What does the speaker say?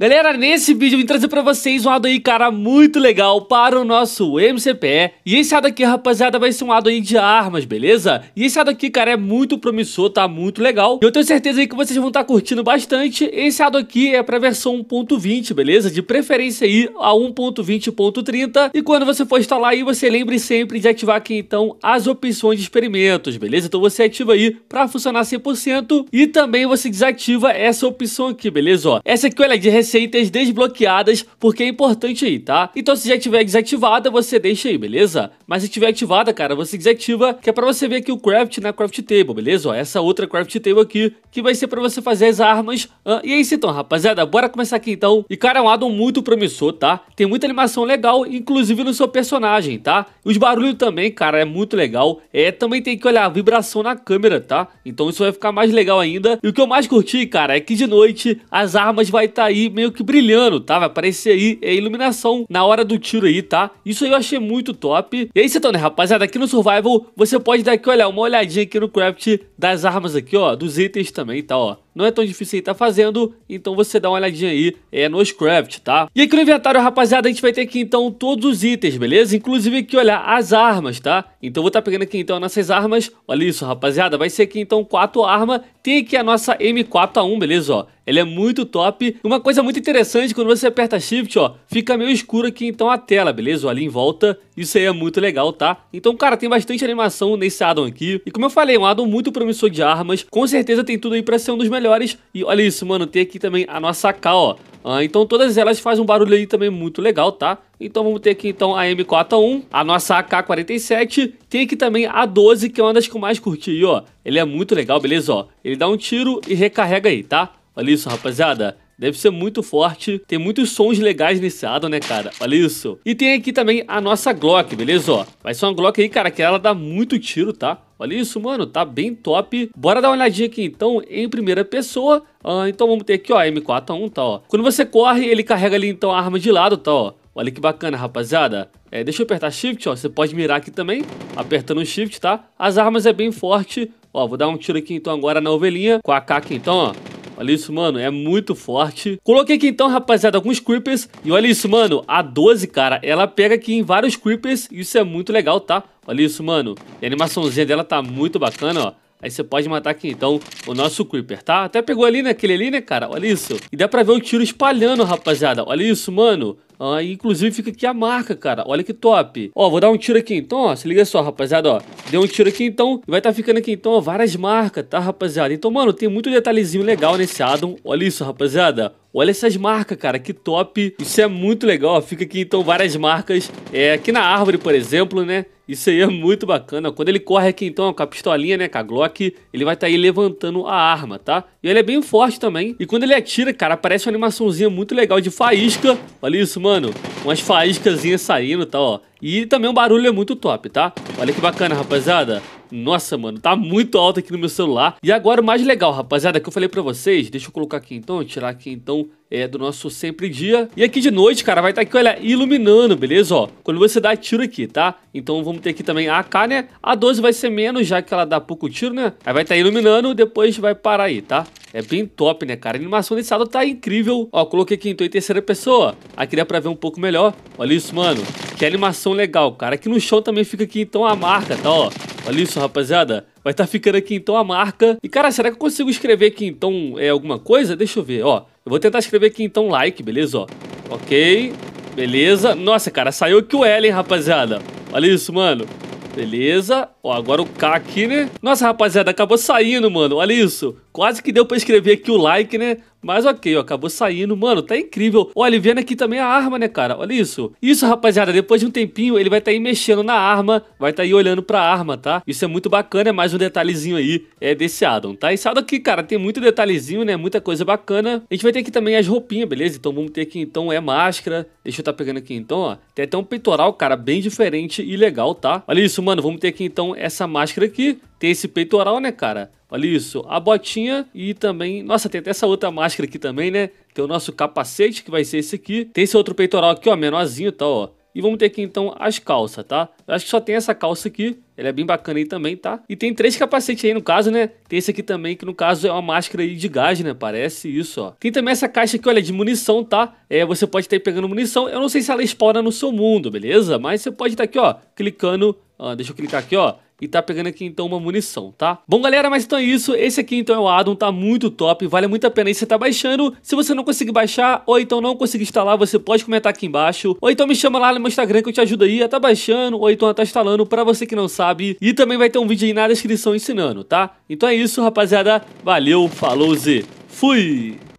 Galera, nesse vídeo eu vim trazer pra vocês um lado aí, cara, muito legal para o nosso MCPE. E esse lado aqui, rapaziada, vai ser um lado aí de armas, beleza? E esse lado aqui, cara, é muito promissor, tá muito legal. Eu tenho certeza aí que vocês vão estar tá curtindo bastante. Esse lado aqui é pra versão 1.20, beleza? De preferência aí a 1.20.30. E quando você for instalar aí, você lembre sempre de ativar aqui, então, as opções de experimentos, beleza? Então você ativa aí pra funcionar 100%. E também você desativa essa opção aqui, beleza? Ó, essa aqui, olha, de receita receitas desbloqueadas, porque é importante aí, tá? Então se já tiver desativada, você deixa aí, beleza? Mas se tiver ativada, cara, você desativa, que é pra você ver aqui o craft na craft table, beleza? Ó, essa outra craft table aqui, que vai ser pra você fazer as armas. Ah, e é isso então, rapaziada, bora começar aqui então. E cara, é um addon muito promissor, tá? Tem muita animação legal, inclusive no seu personagem, tá? Os barulhos também, cara, é muito legal. É, também tem que olhar a vibração na câmera, tá? Então isso vai ficar mais legal ainda. E o que eu mais curti, cara, é que de noite as armas vai estar tá aí meio que brilhando, tá? Vai aparecer aí a é iluminação na hora do tiro aí, tá? Isso aí eu achei muito top. E aí, então, né, rapaziada, aqui no Survival, você pode dar aqui, olha, uma olhadinha aqui no craft das armas aqui, ó, dos itens também, tá, ó não é tão difícil aí tá fazendo, então você dá uma olhadinha aí é, nos craft, tá? E aqui no inventário, rapaziada, a gente vai ter aqui então todos os itens, beleza? Inclusive aqui, olha, as armas, tá? Então vou estar tá pegando aqui então nossas armas, olha isso, rapaziada, vai ser aqui então quatro armas, tem aqui a nossa M4A1, beleza, ó? Ela é muito top. Uma coisa muito interessante, quando você aperta Shift, ó, fica meio escuro aqui então a tela, beleza? Ó, ali em volta isso aí é muito legal, tá? Então, cara, tem bastante animação nesse addon aqui. E como eu falei, é um addon muito promissor de armas. Com certeza tem tudo aí pra ser um dos melhores. E olha isso, mano, tem aqui também a nossa K, ó. Ah, então todas elas fazem um barulho aí também muito legal, tá? Então vamos ter aqui então a M41, a nossa AK-47, tem aqui também a 12, que é uma das que eu mais curti, ó. Ele é muito legal, beleza, ó. Ele dá um tiro e recarrega aí, tá? Olha isso, rapaziada. Deve ser muito forte. Tem muitos sons legais nesse addon, né, cara? Olha isso. E tem aqui também a nossa Glock, beleza? Ó, vai ser uma Glock aí, cara, que ela dá muito tiro, tá? Olha isso, mano, tá bem top. Bora dar uma olhadinha aqui, então, em primeira pessoa. Ah, então vamos ter aqui, ó, M4A1, tá, ó. Quando você corre, ele carrega ali, então, a arma de lado, tá, ó. Olha que bacana, rapaziada. É, deixa eu apertar Shift, ó. Você pode mirar aqui também, apertando o Shift, tá? As armas é bem forte. Ó, vou dar um tiro aqui, então, agora na ovelhinha. Com a AK aqui, então, ó. Olha isso, mano. É muito forte. Coloquei aqui então, rapaziada, alguns creepers. E olha isso, mano. A 12, cara, ela pega aqui em vários creepers. Isso é muito legal, tá? Olha isso, mano. E a animaçãozinha dela tá muito bacana, ó. Aí você pode matar aqui, então, o nosso Creeper, tá? Até pegou ali, né? Aquele ali, né, cara? Olha isso. E dá pra ver o tiro espalhando, rapaziada. Olha isso, mano. Ah, inclusive fica aqui a marca, cara. Olha que top. Ó, vou dar um tiro aqui então, ó. Se liga só, rapaziada, ó. Deu um tiro aqui então. vai estar tá ficando aqui então, ó, várias marcas, tá, rapaziada? Então, mano, tem muito detalhezinho legal nesse addon. Olha isso, rapaziada. Olha essas marcas, cara, que top. Isso é muito legal. Fica aqui então várias marcas. É, aqui na árvore, por exemplo, né? Isso aí é muito bacana. Quando ele corre aqui, então, com a pistolinha, né, com a Glock, ele vai estar tá aí levantando a arma, tá? E ele é bem forte também. E quando ele atira, cara, aparece uma animaçãozinha muito legal de faísca. Olha isso, mano. Umas faíscazinhas saindo, tá, ó. E também o barulho é muito top, tá? Olha que bacana, rapaziada. Nossa, mano, tá muito alto aqui no meu celular. E agora o mais legal, rapaziada, que eu falei pra vocês, deixa eu colocar aqui então, tirar aqui então é, do nosso sempre dia. E aqui de noite, cara, vai estar tá aqui, olha, iluminando, beleza? Ó, quando você dá tiro aqui, tá? Então vamos ter aqui também a AK, né? A 12 vai ser menos, já que ela dá pouco tiro, né? Aí vai estar tá iluminando, depois vai parar aí, tá? É bem top, né, cara? A animação desse lado tá incrível. Ó, coloquei aqui então em terceira pessoa. Aqui dá pra ver um pouco melhor. Olha isso, mano. Que animação legal, cara. Aqui no chão também fica aqui então a marca, tá, ó? Olha isso, rapaziada. Vai estar tá ficando aqui então a marca. E cara, será que eu consigo escrever aqui então é, alguma coisa? Deixa eu ver, ó. Eu vou tentar escrever aqui então like, beleza, ó. Ok, beleza. Nossa, cara, saiu aqui o L, hein, rapaziada. Olha isso, mano. Beleza. Ó, agora o K aqui, né? Nossa, rapaziada, acabou saindo, mano. Olha isso. Quase que deu pra escrever aqui o like, né? Mas ok, ó, acabou saindo. Mano, tá incrível. Olha, vendo aqui também é a arma, né, cara? Olha isso. Isso, rapaziada, depois de um tempinho, ele vai estar tá aí mexendo na arma, vai estar tá aí olhando pra arma, tá? Isso é muito bacana, é mais um detalhezinho aí é, desse Adam, tá? Esse addon aqui, cara, tem muito detalhezinho, né? Muita coisa bacana. A gente vai ter aqui também as roupinhas, beleza? Então vamos ter aqui, então, é máscara. Deixa eu tá pegando aqui, então, ó. Tem até um peitoral, cara, bem diferente e legal, tá? Olha isso, mano. Vamos ter aqui, então, essa máscara aqui tem esse peitoral, né, cara? Olha isso, a botinha e também. Nossa, tem até essa outra máscara aqui também, né? Tem o nosso capacete, que vai ser esse aqui. Tem esse outro peitoral aqui, ó, menorzinho, tá, ó. E vamos ter aqui então as calças, tá? Eu acho que só tem essa calça aqui, ela é bem bacana aí também, tá? E tem três capacetes aí no caso, né? Tem esse aqui também, que no caso é uma máscara aí de gás, né? Parece isso, ó. Tem também essa caixa aqui, olha, de munição, tá? É, você pode estar pegando munição. Eu não sei se ela spawna no seu mundo, beleza? Mas você pode estar aqui, ó, clicando... Ó, deixa eu clicar aqui, ó e tá pegando aqui então uma munição, tá? Bom, galera, mas então é isso. Esse aqui então é o Adam tá muito top, vale muito a pena aí você tá baixando. Se você não conseguir baixar ou então não conseguir instalar, você pode comentar aqui embaixo. Ou então me chama lá no meu Instagram que eu te ajudo aí a tá baixando ou então a tá instalando pra você que não sabe. E também vai ter um vídeo aí na descrição ensinando, tá? Então é isso, rapaziada. Valeu, falou, Z. Fui!